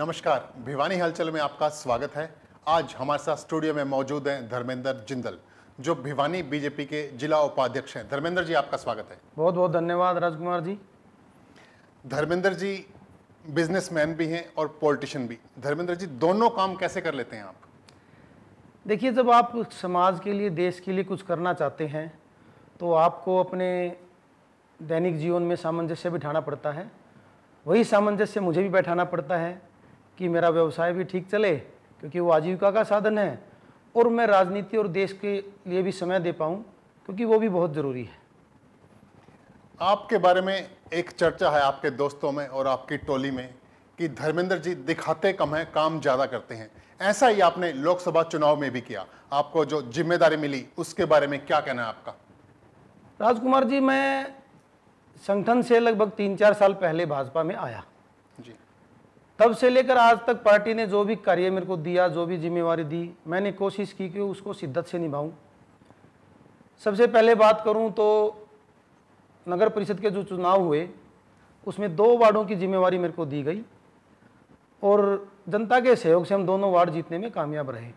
नमस्कार भिवानी हलचल में आपका स्वागत है आज हमारे साथ स्टूडियो में मौजूद हैं धर्मेंद्र जिंदल जो भिवानी बीजेपी के जिला उपाध्यक्ष हैं धर्मेंद्र जी आपका स्वागत है बहुत बहुत धन्यवाद राजकुमार जी धर्मेंद्र जी बिजनेसमैन भी हैं और पॉलिटिशियन भी धर्मेंद्र जी दोनों काम कैसे कर लेते हैं आप देखिए जब आप समाज के लिए देश के लिए कुछ करना चाहते हैं तो आपको अपने दैनिक जीवन में सामंजस्य बिठाना पड़ता है वही सामंजस्य मुझे भी बैठाना पड़ता है कि मेरा व्यवसाय भी ठीक चले क्योंकि वो आजीविका का साधन है और मैं राजनीति और देश के लिए भी समय दे पाऊँ क्योंकि वो भी बहुत ज़रूरी है आपके बारे में एक चर्चा है आपके दोस्तों में और आपकी टोली में कि धर्मेंद्र जी दिखाते कम हैं काम ज़्यादा करते हैं ऐसा ही आपने लोकसभा चुनाव में भी किया आपको जो जिम्मेदारी मिली उसके बारे में क्या कहना है आपका राजकुमार जी मैं संगठन से लगभग तीन चार साल पहले भाजपा में आया तब से लेकर आज तक पार्टी ने जो भी कार्य मेरे को दिया जो भी जिम्मेवारी दी मैंने कोशिश की कि उसको शिद्दत से निभाऊं सबसे पहले बात करूं तो नगर परिषद के जो चुनाव हुए उसमें दो वार्डों की जिम्मेवारी मेरे को दी गई और जनता के सहयोग से हम दोनों वार्ड जीतने में कामयाब रहे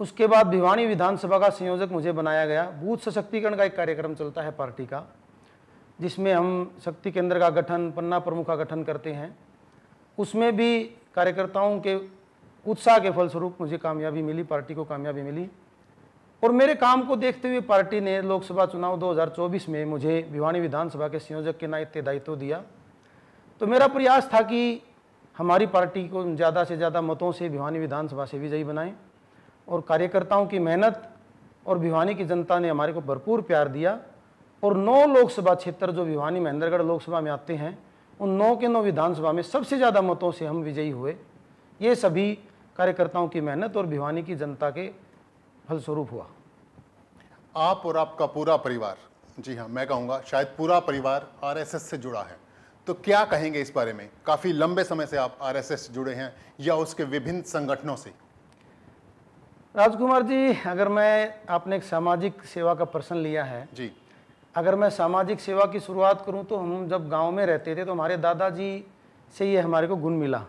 उसके बाद भिवानी विधानसभा का संयोजक मुझे बनाया गया बूथ सशक्तिकरण का एक कार्यक्रम चलता है पार्टी का जिसमें हम शक्ति केंद्र का गठन पन्ना प्रमुख का गठन करते हैं उसमें भी कार्यकर्ताओं के उत्साह के फलस्वरूप मुझे कामयाबी मिली पार्टी को कामयाबी मिली और मेरे काम को देखते हुए पार्टी ने लोकसभा चुनाव 2024 में मुझे भिवानी विधानसभा के संयोजक के नाते दायित्व दिया तो मेरा प्रयास था कि हमारी पार्टी को ज़्यादा से ज़्यादा मतों से भिवानी विधानसभा से विजयी बनाएं और कार्यकर्ताओं की मेहनत और भिवानी की जनता ने हमारे को भरपूर प्यार दिया और नौ लोकसभा क्षेत्र जो भिवानी महेंद्रगढ़ लोकसभा में आते हैं उन नौ के नौ विधानसभा में सबसे ज़्यादा मतों से हम विजयी हुए ये सभी कार्यकर्ताओं की मेहनत और भिवानी की जनता के फलस्वरूप हुआ आप और आपका पूरा परिवार जी हाँ मैं कहूँगा शायद पूरा परिवार आरएसएस से जुड़ा है तो क्या कहेंगे इस बारे में काफ़ी लंबे समय से आप आरएसएस से जुड़े हैं या उसके विभिन्न संगठनों से राजकुमार जी अगर मैं आपने एक सामाजिक सेवा का प्रश्न लिया है जी अगर मैं सामाजिक सेवा की शुरुआत करूं तो हम जब गांव में रहते थे तो हमारे दादाजी से ये हमारे को गुण मिला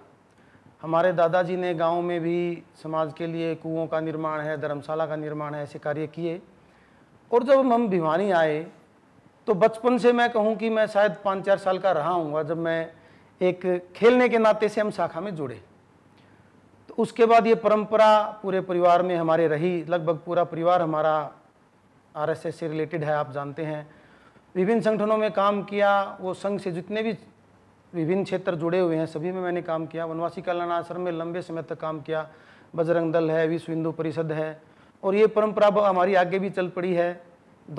हमारे दादाजी ने गांव में भी समाज के लिए कुओं का निर्माण है धर्मशाला का निर्माण है ऐसे कार्य किए और जब हम भिवानी आए तो बचपन से मैं कहूँ कि मैं शायद पाँच चार साल का रहा हूँ जब मैं एक खेलने के नाते से हम शाखा में जुड़े तो उसके बाद ये परंपरा पूरे परिवार में हमारे रही लगभग पूरा परिवार हमारा आरएसएस से रिलेटेड है आप जानते हैं विभिन्न संगठनों में काम किया वो संघ से जितने भी विभिन्न क्षेत्र जुड़े हुए हैं सभी में मैंने काम किया वनवासी कल्याण आश्रम में लंबे समय तक काम किया बजरंग दल है विश्व हिंदू परिषद है और ये परंपरा हमारी आगे भी चल पड़ी है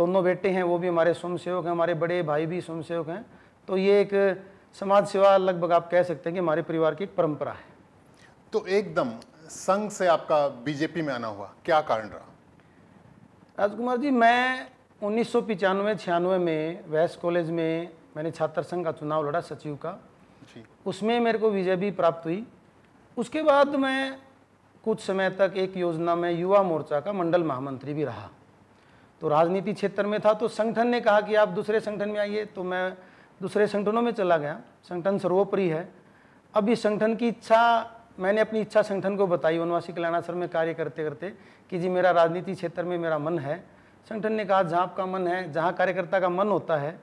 दोनों बेटे हैं वो भी हमारे स्वयंसेवक हैं हमारे बड़े भाई भी स्वयंसेवक हैं तो ये एक समाज सेवा लगभग आप कह सकते हैं कि हमारे परिवार की एक परंपरा है तो एकदम संघ से आपका बीजेपी में आना हुआ क्या कारण रहा राजकुमार जी मैं उन्नीस सौ में वैस कॉलेज में मैंने छात्र संघ का चुनाव लड़ा सचिव का उसमें मेरे को विजय भी प्राप्त हुई उसके बाद मैं कुछ समय तक एक योजना में युवा मोर्चा का मंडल महामंत्री भी रहा तो राजनीति क्षेत्र में था तो संगठन ने कहा कि आप दूसरे संगठन में आइए तो मैं दूसरे संगठनों में चला गया संगठन सर्वोपरि है अब इस संगठन की इच्छा मैंने अपनी इच्छा संगठन को बताई वनवासी आश्रम में कार्य करते करते कि जी मेरा राजनीति क्षेत्र में मेरा मन है संगठन ने कहा जहाँ आपका मन है जहाँ कार्यकर्ता का मन होता है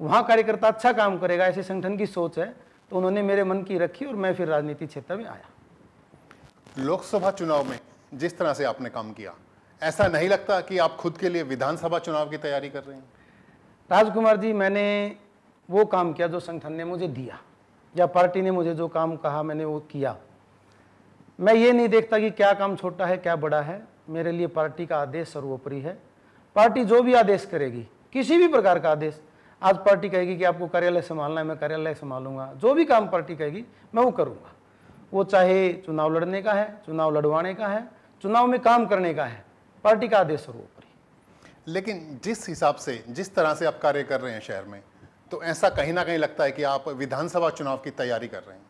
वहाँ कार्यकर्ता अच्छा काम करेगा ऐसे संगठन की सोच है तो उन्होंने मेरे मन की रखी और मैं फिर राजनीति क्षेत्र में आया लोकसभा चुनाव में जिस तरह से आपने काम किया ऐसा नहीं लगता कि आप खुद के लिए विधानसभा चुनाव की तैयारी कर रहे हैं राजकुमार जी मैंने वो काम किया जो संगठन ने मुझे दिया या पार्टी ने मुझे जो काम कहा मैंने वो किया मैं ये नहीं देखता कि क्या काम छोटा है क्या बड़ा है मेरे लिए पार्टी का आदेश सर्वोपरि है पार्टी जो भी आदेश करेगी किसी भी प्रकार का आदेश आज पार्टी कहेगी कि आपको कार्यालय संभालना है मैं कार्यालय संभालूंगा जो भी काम पार्टी कहेगी मैं वो करूँगा वो चाहे चुनाव लड़ने का है चुनाव लड़वाने का है चुनाव में काम करने का है पार्टी का आदेश सर्वोपरि लेकिन जिस हिसाब से जिस तरह से आप कार्य कर रहे हैं शहर में तो ऐसा कहीं ना कहीं लगता है कि आप विधानसभा चुनाव की तैयारी कर रहे हैं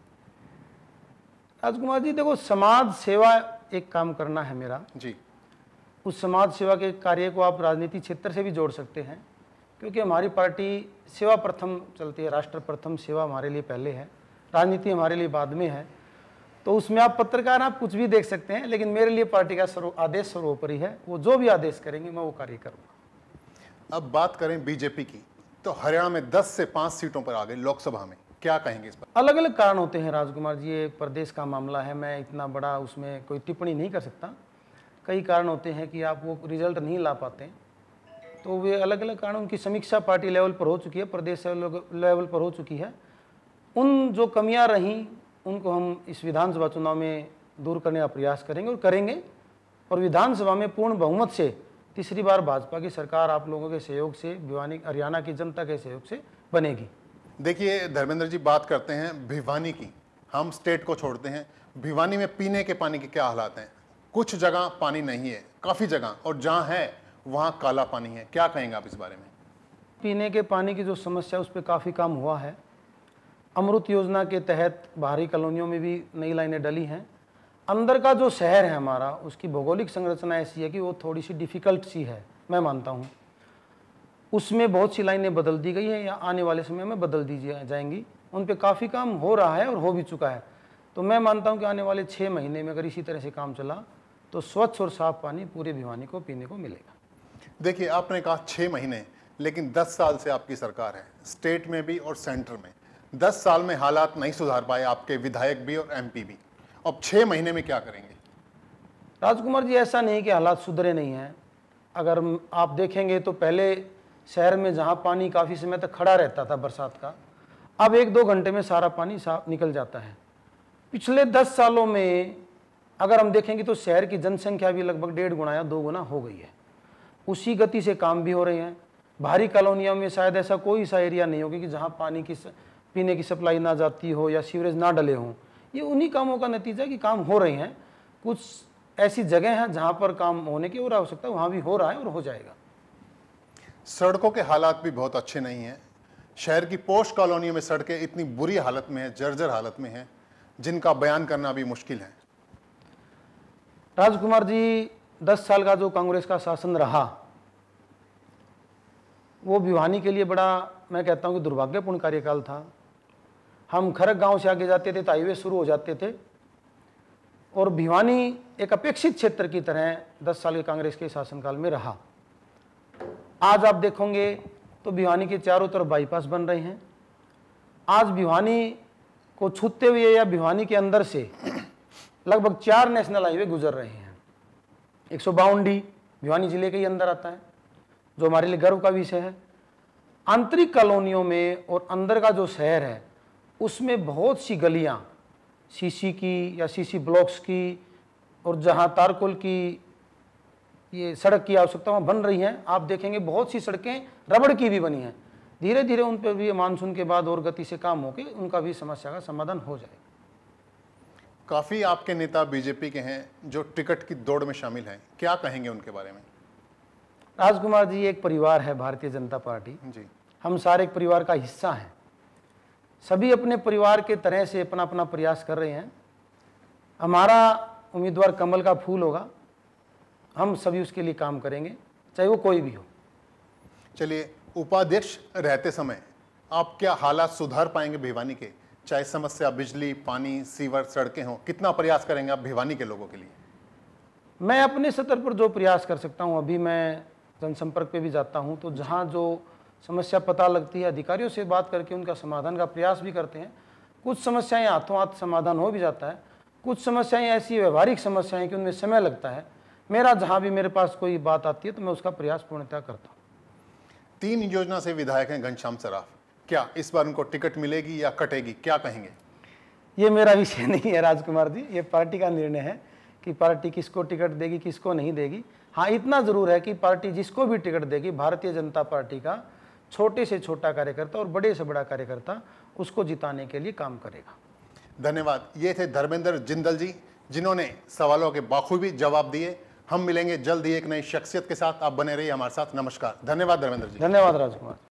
राजकुमार जी देखो समाज सेवा एक काम करना है मेरा जी उस समाज सेवा के कार्य को आप राजनीति क्षेत्र से भी जोड़ सकते हैं क्योंकि हमारी पार्टी सेवा प्रथम चलती है राष्ट्र प्रथम सेवा हमारे लिए पहले है राजनीति हमारे लिए बाद में है तो उसमें आप पत्रकार आप कुछ भी देख सकते हैं लेकिन मेरे लिए पार्टी का सर्व आदेश सर्वोपरि है वो जो भी आदेश करेंगे मैं वो कार्य करूँगा अब बात करें बीजेपी की तो हरियाणा में दस से पाँच सीटों पर आ गई लोकसभा में क्या कहेंगे इस पर अलग अलग कारण होते हैं राजकुमार जी ये प्रदेश का मामला है मैं इतना बड़ा उसमें कोई टिप्पणी नहीं कर सकता कई कारण होते हैं कि आप वो रिजल्ट नहीं ला पाते तो वे अलग अलग कारण उनकी समीक्षा पार्टी लेवल पर हो चुकी है प्रदेश लेवल पर हो चुकी है उन जो कमियाँ रहीं उनको हम इस विधानसभा चुनाव में दूर करने का प्रयास करेंगे और करेंगे और विधानसभा में पूर्ण बहुमत से तीसरी बार भाजपा की सरकार आप लोगों के सहयोग से भिवानी हरियाणा की जनता के सहयोग से बनेगी देखिए धर्मेंद्र जी बात करते हैं भिवानी की हम स्टेट को छोड़ते हैं भिवानी में पीने के पानी के क्या हालात हैं कुछ जगह पानी नहीं है काफ़ी जगह और जहाँ है वहाँ काला पानी है क्या कहेंगे आप इस बारे में पीने के पानी की जो समस्या उस पर काफ़ी काम हुआ है अमृत योजना के तहत बाहरी कॉलोनियों में भी नई लाइनें डली हैं अंदर का जो शहर है हमारा उसकी भौगोलिक संरचना ऐसी है कि वो थोड़ी सी डिफ़िकल्ट सी है मैं मानता हूँ उसमें बहुत सी लाइनें बदल दी गई हैं या आने वाले समय में बदल दी जाएंगी उन पर काफ़ी काम हो रहा है और हो भी चुका है तो मैं मानता हूँ कि आने वाले छः महीने में अगर इसी तरह से काम चला तो स्वच्छ और साफ पानी पूरे भिवानी को पीने को मिलेगा देखिए आपने कहा छः महीने लेकिन दस साल से आपकी सरकार है स्टेट में भी और सेंटर में दस साल में हालात नहीं सुधार पाए आपके विधायक भी और एमपी भी अब छः महीने में क्या करेंगे राजकुमार जी ऐसा नहीं कि हालात सुधरे नहीं हैं अगर आप देखेंगे तो पहले शहर में जहाँ पानी काफ़ी समय तक खड़ा रहता था बरसात का अब एक दो घंटे में सारा पानी साफ निकल जाता है पिछले दस सालों में अगर हम देखेंगे तो शहर की जनसंख्या भी लगभग डेढ़ गुना या दो गुना हो गई है उसी गति से काम भी हो रहे हैं भारी कॉलोनियों में शायद ऐसा कोई सा एरिया नहीं होगा कि जहाँ पानी की पीने की सप्लाई ना जाती हो या सीवरेज ना डले हों ये उन्हीं कामों का नतीजा कि काम हो रहे हैं कुछ ऐसी जगह हैं जहाँ पर काम होने की और आवश्यकता वहाँ भी हो रहा है और हो जाएगा सड़कों के हालात भी बहुत अच्छे नहीं हैं शहर की पोस्ट कॉलोनियों में सड़कें इतनी बुरी हालत में हैं जर्जर हालत में हैं जिनका बयान करना भी मुश्किल है राजकुमार जी दस साल का जो कांग्रेस का शासन रहा वो भिवानी के लिए बड़ा मैं कहता हूँ कि दुर्भाग्यपूर्ण कार्यकाल था हम खरग गांव से आगे जाते थे तो हाईवे शुरू हो जाते थे और भिवानी एक अपेक्षित क्षेत्र की तरह दस साल के कांग्रेस के शासनकाल में रहा आज आप देखोगे तो भिवानी के चारों तरफ बाईपास बन रहे हैं आज भिवानी को छूते हुए या भिवानी के अंदर से लगभग चार नेशनल हाईवे गुजर रहे हैं एक सौ बाउंडी भिवानी जिले के ही अंदर आता है जो हमारे लिए गर्व का विषय है आंतरिक कॉलोनियों में और अंदर का जो शहर है उसमें बहुत सी गलियाँ सीसी की या सीसी ब्लॉक्स की और जहाँ तारकुल की ये सड़क की आवश्यकताएं बन रही हैं आप देखेंगे बहुत सी सड़कें रबड़ की भी बनी हैं धीरे धीरे उन पर भी मानसून के बाद और गति से काम होकर उनका भी समस्या का समाधान हो जाए काफ़ी आपके नेता बीजेपी के हैं जो टिकट की दौड़ में शामिल हैं क्या कहेंगे उनके बारे में राजकुमार जी एक परिवार है भारतीय जनता पार्टी जी हम सारे एक परिवार का हिस्सा हैं सभी अपने परिवार के तरह से अपना अपना प्रयास कर रहे हैं हमारा उम्मीदवार कमल का फूल होगा हम सभी उसके लिए काम करेंगे चाहे वो कोई भी हो चलिए उपाध्यक्ष रहते समय आप क्या हालात सुधार पाएंगे भिवानी के चाहे समस्या बिजली पानी सीवर सड़कें हों कितना प्रयास करेंगे आप भिवानी के लोगों के लिए मैं अपने स्तर पर जो प्रयास कर सकता हूँ अभी मैं जनसंपर्क पे भी जाता हूँ तो जहाँ जो समस्या पता लगती है अधिकारियों से बात करके उनका समाधान का प्रयास भी करते हैं कुछ समस्याएं हाथों हाथ समाधान हो भी जाता है कुछ समस्याएं ऐसी व्यवहारिक समस्याएं कि उनमें समय लगता है मेरा जहां भी मेरे पास कोई बात आती है तो मैं उसका प्रयास पूर्णतः करता हूँ तीन योजना से विधायक हैं घनश्याम सराफ क्या इस बार उनको टिकट मिलेगी या कटेगी क्या कहेंगे ये मेरा विषय नहीं है राजकुमार जी ये पार्टी का निर्णय है कि पार्टी किसको टिकट देगी किसको नहीं देगी हाँ इतना ज़रूर है कि पार्टी जिसको भी टिकट देगी भारतीय जनता पार्टी का छोटे से छोटा कार्यकर्ता और बड़े से बड़ा कार्यकर्ता उसको जिताने के लिए काम करेगा धन्यवाद ये थे धर्मेंद्र जिंदल जी जिन्होंने सवालों के बाखूबी जवाब दिए हम मिलेंगे जल्द ही एक नई शख्सियत के साथ आप बने रहिए हमारे साथ नमस्कार धन्यवाद धर्मेंद्र जी धन्यवाद राजकुमार